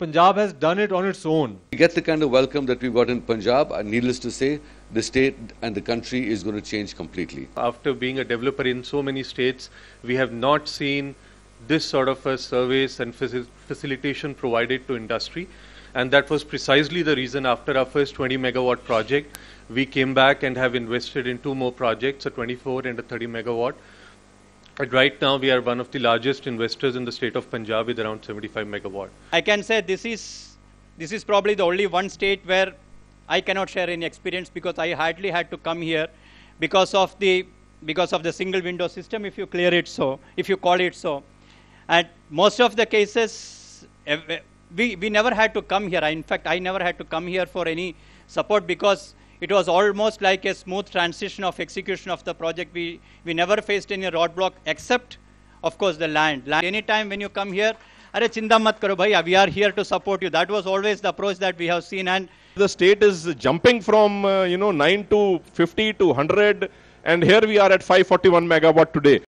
Punjab has done it on its own. We get the kind of welcome that we got in Punjab, and needless to say, the state and the country is going to change completely. After being a developer in so many states, we have not seen this sort of a service and facil facilitation provided to industry. And that was precisely the reason after our first 20 megawatt project, we came back and have invested in two more projects, a 24 and a 30 megawatt. But right now, we are one of the largest investors in the state of Punjab with around 75 megawatt. I can say this is this is probably the only one state where I cannot share any experience because I hardly had to come here because of the because of the single window system. If you clear it so, if you call it so, and most of the cases, we we never had to come here. In fact, I never had to come here for any support because it was almost like a smooth transition of execution of the project. We, we never faced any roadblock except, of course, the land. land. Anytime when you come here, Are mat karo bhai, we are here to support you. That was always the approach that we have seen. And the state is jumping from uh, you know 9 to 50 to 100, and here we are at 541 megawatt today.